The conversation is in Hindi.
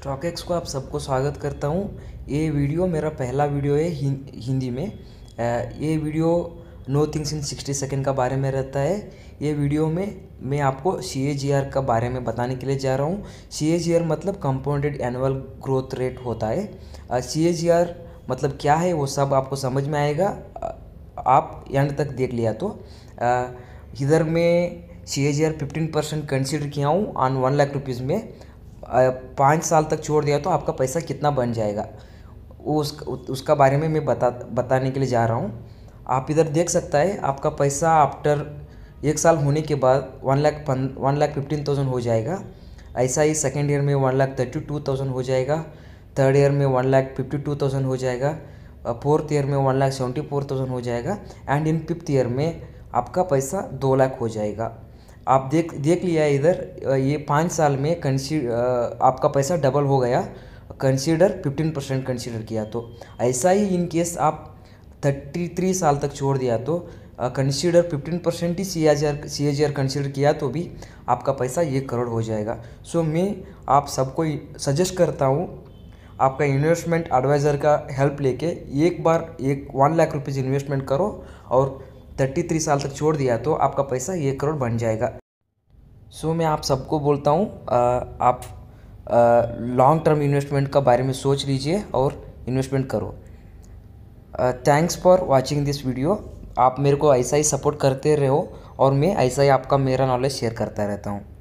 स्टॉक एक्स को आप सबको स्वागत करता हूँ ये वीडियो मेरा पहला वीडियो है हिंदी में ये video know things in sixty second का बारे में रहता है ये वीडियो में मैं आपको सी ए जी आर का बारे में बताने के लिए जा रहा हूँ सी ए जी आर मतलब कंपाउंडेड एनुअल ग्रोथ रेट होता है सी ए जी आर मतलब क्या है वो सब आपको समझ में आएगा आप एंड तक देख लिया तो इधर मैं C A G R fifteen percent consider किया हूँ ऑन वन लाख रुपीज़ में पाँच साल तक छोड़ दिया तो आपका पैसा कितना बन जाएगा उस उसका बारे में मैं बता बताने के लिए जा रहा हूँ आप इधर देख सकता है आपका पैसा आफ्टर एक साल होने के बाद one lakh one lakh fifteen thousand हो जाएगा ऐसा ही सेकेंड ईयर में one lakh thirty two thousand हो जाएगा थर्ड ईयर में one lakh fifty two thousand हो जाएगा फोर्थ ईयर में one lakh seventy four thousand हो जाएगा एंड इन फिफ्थ ईयर में आपका पैसा दो लाख हो जाएगा आप देख देख लिया इधर ये पाँच साल में कंसी आपका पैसा डबल हो गया कंसीडर फिफ्टीन परसेंट कंसीडर किया तो ऐसा ही इन केस आप थर्टी थ्री साल तक छोड़ दिया तो कंसीडर फिफ्टीन परसेंट ही C H R C R consider किया तो भी आपका पैसा एक करोड़ हो जाएगा सो so, मैं आप सबको सजेस्ट करता हूँ आपका इन्वेस्टमेंट एडवाइज़र का हेल्प लेके एक बार एक वन लाख रुपीज़ इन्वेस्टमेंट करो और थर्टी थ्री साल तक छोड़ दिया तो आपका पैसा एक करोड़ बन जाएगा सो so, मैं आप सबको बोलता हूँ आप लॉन्ग टर्म इन्वेस्टमेंट का बारे में सोच लीजिए और इन्वेस्टमेंट करो thanks for watching this video आप मेरे को ऐसा ही सपोर्ट करते रहो और मैं ऐसा ही आपका मेरा नॉलेज शेयर करता रहता हूँ